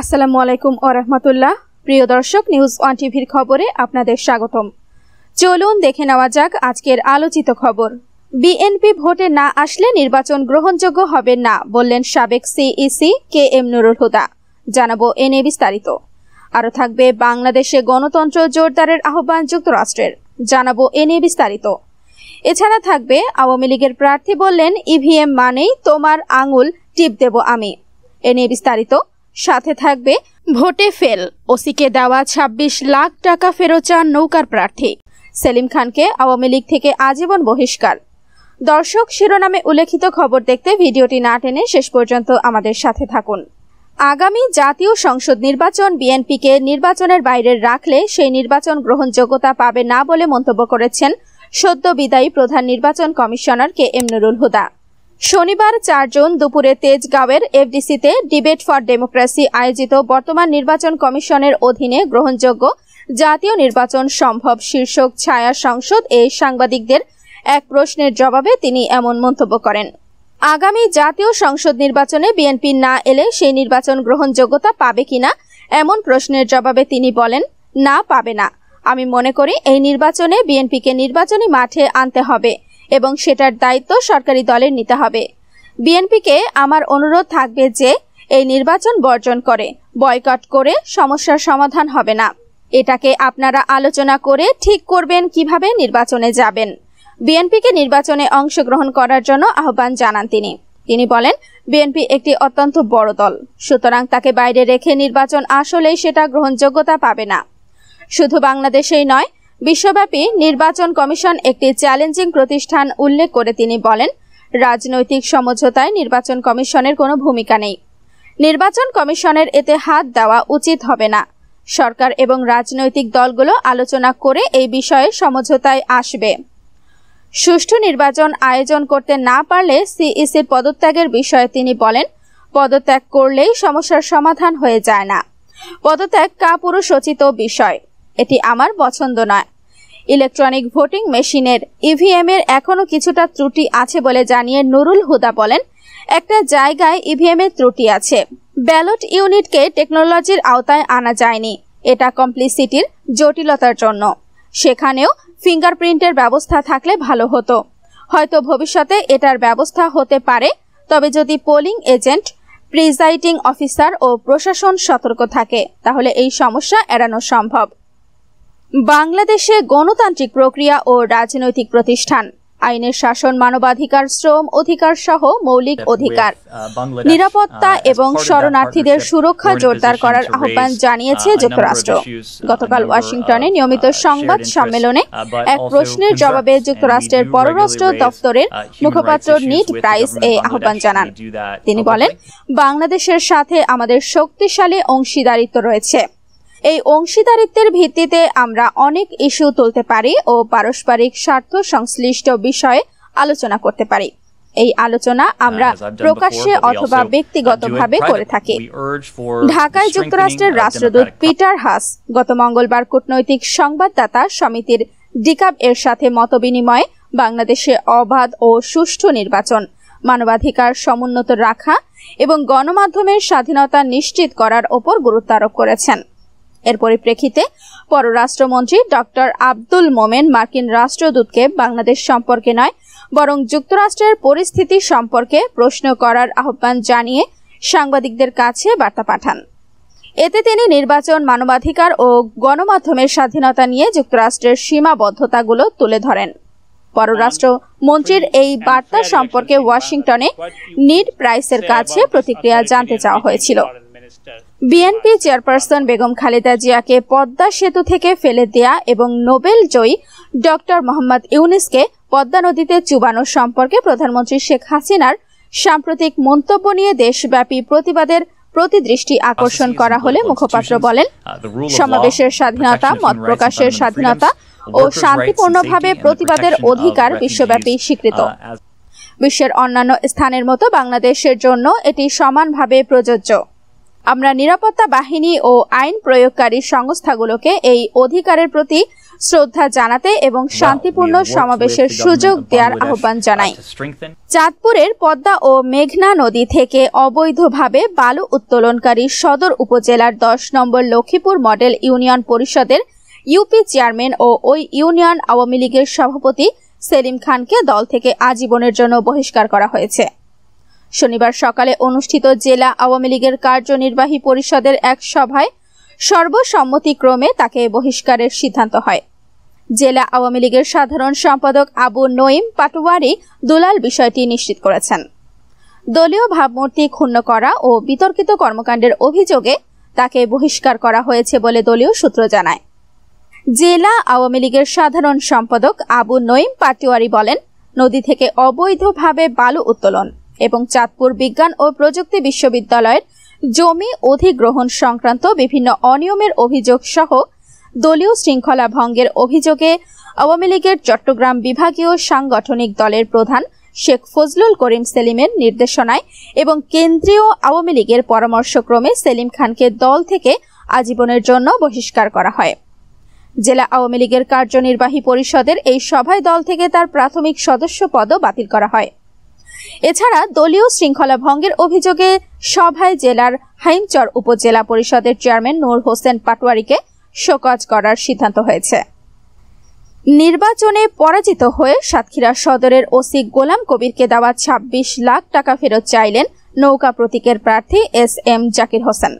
আসসালামু আলাইকুম ওরহমতুল্লাহ প্রিয় দর্শক নিউজ ওয়ান টিভির খবরে আপনাদের স্বাগতম চলুন দেখে নেওয়া যাক আজকের আলোচিত খবর বিএনপি ভোটে না আসলে নির্বাচন গ্রহণযোগ্য হবে না বললেন সাবেক CEC e K M Nurul Huda জানাবো নিয়ে বিস্তারিত আরও থাকবে বাংলাদেশে গণতন্ত্র জোরদারের আহ্বান যুক্তরাষ্ট্রের জানাবো নিয়ে বিস্তারিত এছাড়া থাকবে আওয়ামী লীগের প্রার্থী বললেন ইভিএম e মানেই তোমার আঙুল টিপ দেব আমি এ নিয়ে বিস্তারিত সাথে থাকবে ভোটে ফেল ওসিকে দেওয়া ২৬ লাখ টাকা ফেরত চান নৌকার প্রার্থী সেলিম খানকে আওয়ামী লীগ থেকে আজীবন বহিষ্কার দর্শক শিরোনামে উল্লেখিত খবর দেখতে ভিডিওটি না টেনে শেষ পর্যন্ত আমাদের সাথে থাকুন আগামী জাতীয় সংসদ নির্বাচন বিএনপিকে নির্বাচনের বাইরে রাখলে সেই নির্বাচন গ্রহণযোগ্যতা পাবে না বলে মন্তব্য করেছেন সদ্য বিদায়ী প্রধান নির্বাচন কমিশনার কে এম নুরুল হুদা শনিবার চারজন দুপুরে তেজগাঁওয়ের এফডিসিতে ডিবেট ফর ডেমোক্রেসি আয়োজিত বর্তমান নির্বাচন কমিশনের অধীনে গ্রহণযোগ্য জাতীয় নির্বাচন সম্ভব শীর্ষক ছায়া সংসদ এই সাংবাদিকদের এক প্রশ্নের জবাবে তিনি এমন মন্তব্য করেন আগামী জাতীয় সংসদ নির্বাচনে বিএনপি না এলে সেই নির্বাচন গ্রহণযোগ্যতা পাবে কিনা এমন প্রশ্নের জবাবে তিনি বলেন না পাবে না আমি মনে করি এই নির্বাচনে বিএনপিকে নির্বাচনী মাঠে আনতে হবে এবং সেটার দায়িত্ব সরকারি দলের নিতে হবে বিএনপিকে আমার অনুরোধ থাকবে যে এই নির্বাচন বর্জন করে বয়কট করে সমস্যার সমাধান হবে না এটাকে আপনারা আলোচনা করে ঠিক করবেন কিভাবে নির্বাচনে যাবেন বিএনপিকে নির্বাচনে অংশগ্রহণ করার জন্য আহ্বান জানান তিনি তিনি বলেন বিএনপি একটি অত্যন্ত বড় দল সুতরাং তাকে বাইরে রেখে নির্বাচন আসলেই সেটা গ্রহণযোগ্যতা পাবে না শুধু বাংলাদেশেই নয় বিশ্বব্যাপী নির্বাচন কমিশন একটি চ্যালেঞ্জিং প্রতিষ্ঠান উল্লেখ করে তিনি বলেন রাজনৈতিক সমঝোতায় নির্বাচন কমিশনের কোনো ভূমিকা নেই নির্বাচন কমিশনের এতে হাত দেওয়া উচিত হবে না সরকার এবং রাজনৈতিক দলগুলো আলোচনা করে এই বিষয়ে সমঝোতায় আসবে সুষ্ঠু নির্বাচন আয়োজন করতে না পারলে সিইসির পদত্যাগের বিষয়ে তিনি বলেন পদত্যাগ করলেই সমস্যার সমাধান হয়ে যায় না পদত্যাগ কাপুরুষোচিত বিষয় এটি আমার পছন্দ নয় ইলেকট্রনিক ভোটিং মেশিনের ইভিএম e এর এখনও কিছুটা ত্রুটি আছে বলে জানিয়ে নুরুল হুদা বলেন একটা জায়গায় ইভিএম e এর ত্রুটি আছে ব্যালট ইউনিটকে টেকনোলজির আওতায় আনা যায়নি এটা কমপ্লিসিটির জটিলতার জন্য সেখানেও ফিঙ্গারপ্রিন্টের ব্যবস্থা থাকলে ভালো হতো হয়তো ভবিষ্যতে এটার ব্যবস্থা হতে পারে তবে যদি পোলিং এজেন্ট প্রিজাইডিং অফিসার ও প্রশাসন সতর্ক থাকে তাহলে এই সমস্যা এড়ানো সম্ভব বাংলাদেশে গণতান্ত্রিক প্রক্রিয়া ও রাজনৈতিক প্রতিষ্ঠান আইনের শাসন মানবাধিকার শ্রম অধিকার সহ মৌলিক uh, অধিকার নিরাপত্তা uh, এবং শরণার্থীদের সুরক্ষা জোরদার করার আহ্বান জানিয়েছে uh, যুক্তরাষ্ট্র গতকাল ওয়াশিংটনে নিয়মিত সংবাদ সম্মেলনে এক প্রশ্নের জবাবে যুক্তরাষ্ট্রের পররাষ্ট্র দপ্তরের মুখপাত্র নিট প্রাইস এ আহ্বান জানান তিনি বলেন বাংলাদেশের সাথে আমাদের শক্তিশালী অংশীদারিত্ব রয়েছে এই অংশীদারিত্বের ভিত্তিতে আমরা অনেক ইস্যু তুলতে পারি ও পারস্পরিক স্বার্থ সংশ্লিষ্ট বিষয়ে আলোচনা করতে পারি এই আলোচনা আমরা প্রকাশ্যে অথবা ব্যক্তিগতভাবে করে থাকি ঢাকায় যুক্তরাষ্ট্রের রাষ্ট্রদূত পিটার হাস গত মঙ্গলবার কূটনৈতিক সংবাদদাতা সমিতির ডিকাব এর সাথে মতবিনিময়ে বাংলাদেশে অবাধ ও সুষ্ঠু নির্বাচন মানবাধিকার সমুন্নত রাখা এবং গণমাধ্যমের স্বাধীনতা নিশ্চিত করার ওপর গুরুত্ব আরোপ করেছেন এর পরিপ্রেক্ষিতে পররাষ্ট্রমন্ত্রী ডক্টর আব্দুল মোমেন মার্কিন রাষ্ট্রদূতকে বাংলাদেশ সম্পর্কে নয় বরং যুক্তরাষ্ট্রের পরিস্থিতি সম্পর্কে প্রশ্ন করার আহ্বান জানিয়ে সাংবাদিকদের কাছে বার্তা পাঠান এতে তিনি নির্বাচন মানবাধিকার ও গণমাধ্যমের স্বাধীনতা নিয়ে যুক্তরাষ্ট্রের সীমাবদ্ধতাগুলো তুলে ধরেন পররাষ্ট্র মন্ত্রীর এই বার্তা সম্পর্কে ওয়াশিংটনে নিড প্রাইসের কাছে প্রতিক্রিয়া জানতে চাওয়া হয়েছিল বিএনপি চেয়ারপারসন বেগম খালেদা জিয়াকে পদ্মা সেতু থেকে ফেলে দেয়া এবং নোবেল জয়ী ডক্টর মোহাম্মদ ইউনিসকে পদ্মা নদীতে চুবানো সম্পর্কে প্রধানমন্ত্রী শেখ হাসিনার সাম্প্রতিক মন্তব্য নিয়ে দেশব্যাপী প্রতিবাদের প্রতি দৃষ্টি আকর্ষণ করা হলে মুখপাত্র বলেন uh, সমাবেশের স্বাধীনতা মত প্রকাশের স্বাধীনতা ও শান্তিপূর্ণভাবে প্রতিবাদের অধিকার বিশ্বব্যাপী স্বীকৃত uh, বিশ্বের অন্যান্য স্থানের মতো বাংলাদেশের জন্য এটি সমানভাবে প্রযোজ্য আমরা নিরাপত্তা বাহিনী ও আইন প্রয়োগকারী সংস্থাগুলোকে এই অধিকারের প্রতি শ্রদ্ধা জানাতে এবং শান্তিপূর্ণ সমাবেশের সুযোগ দেওয়ার আহ্বান জানাই চাঁদপুরের পদ্মা ও মেঘনা নদী থেকে অবৈধভাবে বালু উত্তোলনকারী সদর উপজেলার দশ নম্বর লক্ষ্মীপুর মডেল ইউনিয়ন পরিষদের ইউপি চেয়ারম্যান ও ওই ইউনিয়ন আওয়ামী লীগের সভাপতি সেলিম খানকে দল থেকে আজীবনের জন্য বহিষ্কার করা হয়েছে শনিবার সকালে অনুষ্ঠিত জেলা আওয়ামী লীগের কার্যনির্বাহী পরিষদের এক সভায় সর্বসম্মতিক্রমে তাকে বহিষ্কারের সিদ্ধান্ত হয় জেলা আওয়ামী লীগের সাধারণ সম্পাদক আবু নঈম পাটোয়ারি দুলাল বিষয়টি নিশ্চিত করেছেন দলীয় ভাবমূর্তি ক্ষুণ্ণ করা ও বিতর্কিত কর্মকাণ্ডের অভিযোগে তাকে বহিষ্কার করা হয়েছে বলে দলীয় সূত্র জানায় জেলা আওয়ামী লীগের সাধারণ সম্পাদক আবু নঈম পাটোয়ারি বলেন নদী থেকে অবৈধভাবে বালু উত্তোলন এবং চাঁদপুর বিজ্ঞান ও প্রযুক্তি বিশ্ববিদ্যালয়ের জমি অধিগ্রহণ সংক্রান্ত বিভিন্ন অনিয়মের অভিযোগ সহ দলীয় শৃঙ্খলা ভঙ্গের অভিযোগে আওয়ামী লীগের চট্টগ্রাম বিভাগীয় সাংগঠনিক দলের প্রধান শেখ ফজলুল করিম সেলিমের নির্দেশনায় এবং কেন্দ্রীয় আওয়ামী লীগের পরামর্শক্রমে সেলিম খানকে দল থেকে আজীবনের জন্য বহিষ্কার করা হয় জেলা আওয়ামী লীগের কার্যনির্বাহী পরিষদের এই সভায় দল থেকে তার প্রাথমিক সদস্য পদও বাতিল করা হয় এছাড়া দলীয় শৃঙ্খলা ভঙ্গের অভিযোগে সভায় জেলার হাইমচর উপজেলা পরিষদের চেয়ারম্যান নূর হোসেন পাটোয়ারিকে শোকজ করার সিদ্ধান্ত হয়েছে নির্বাচনে পরাজিত হয়ে সাতক্ষীরা সদরের ওসি গোলাম কবিরকে দেওয়া ২৬ লাখ টাকা ফেরত চাইলেন নৌকা প্রতীকের প্রার্থী এস এম জাকির হোসেন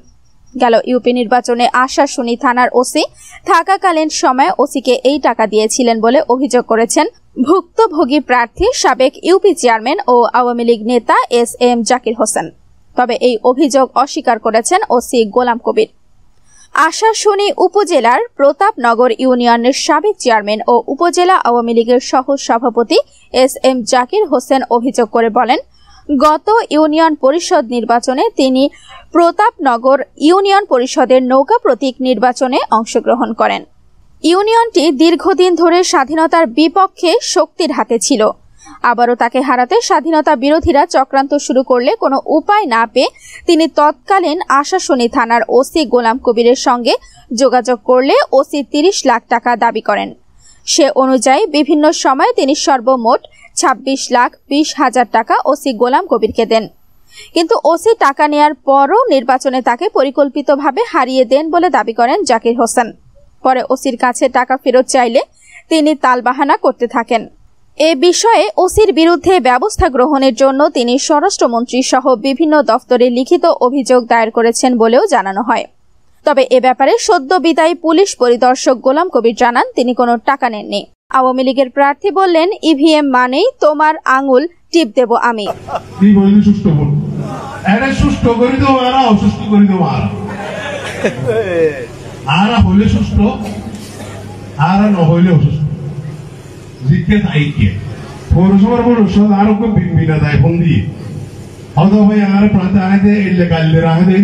গেল ইউপি নির্বাচনে আশাশুনি থানার ওসি থাকাকালীন সময় ওসিকে এই টাকা দিয়েছিলেন বলে অভিযোগ করেছেন ভুক্তভোগী প্রার্থী সাবেক ইউপি চেয়ারম্যান ও আওয়ামী লীগ নেতা এস এম জাকির হোসেন তবে এই অভিযোগ অস্বীকার করেছেন ওসি গোলাম কবির আশাশুনি উপজেলার প্রতাপনগর ইউনিয়নের সাবেক চেয়ারম্যান ও উপজেলা আওয়ামী লীগের সহ সভাপতি এস এম জাকির হোসেন অভিযোগ করে বলেন গত ইউনিয়ন পরিষদ নির্বাচনে তিনি প্রতাপনগর ইউনিয়ন পরিষদের নৌকা প্রতীক নির্বাচনে অংশগ্রহণ করেন ইউনিয়নটি দীর্ঘদিন ধরে স্বাধীনতার বিপক্ষে শক্তির হাতে ছিল আবারও তাকে হারাতে স্বাধীনতা বিরোধীরা চক্রান্ত শুরু করলে কোনো উপায় না পেয়ে তিনি তৎকালীন আশাশুনি থানার ওসি গোলাম কবিরের সঙ্গে যোগাযোগ করলে ওসি তিরিশ লাখ টাকা দাবি করেন সে অনুযায়ী বিভিন্ন সময় তিনি সর্বমোট ২৬ লাখ বিশ হাজার টাকা ওসি গোলাম কবিরকে দেন কিন্তু ওসি টাকা নেয়ার পরও নির্বাচনে তাকে পরিকল্পিতভাবে হারিয়ে দেন বলে দাবি করেন জাকির হোসেন পরে ওসির কাছে টাকা ফেরত চাইলে তিনি তালবাহানা করতে থাকেন এ বিষয়ে ওসির বিরুদ্ধে ব্যবস্থা গ্রহণের জন্য তিনি স্বরাষ্ট্রমন্ত্রী সহ বিভিন্ন দফতরে লিখিত অভিযোগ দায়ের করেছেন বলেও জানানো হয় তবে এ ব্যাপারে সদ্য বিদায়ী পুলিশ পরিদর্শক গোলাম কবির জানান তিনি কোনো টাকা নেননি আওয়ামী লীগের প্রার্থী বললেন ইভিএম মানেই তোমার আঙুল টিপ দেব আমি সুস্থ আরা হইলে সুস্থ আরা নহইলে অসুস্থ জিকে তাইকে পৌরসভার পৌরস আরো বিনা দায় ফোন দিয়ে হয়তো ভাই আর প্রাতে আহেদে এলে গাল্লে আহেদে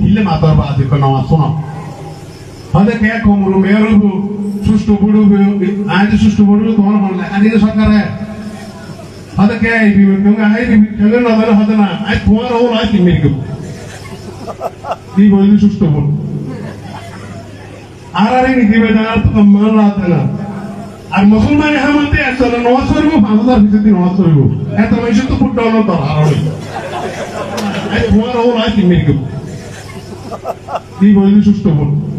কিলে মাতার বা আদি কোনো আসো না হয়তো কে কমলো মেয়র হবো সুস্থ বড় হবো আহেদে সুস্থ বড় হবো তোমার মনে লাগে আদি সরকার হ্যাঁ হয়তো কে আইবি কেউ আইবি কেউ না হলে হয়তো না আজ তোমার হল আজ মেরে কেউ কি বললি সুস্থ বড় আরারিন হিবে জানার তো আর মুসলমান হামতে আসলে নওয়াজ করব পাঁচ হাজার নওয়াজ করব এত মানুষ তো ফুট ডাউন তো আরারি কি মেকআপ কি সুস্থ বল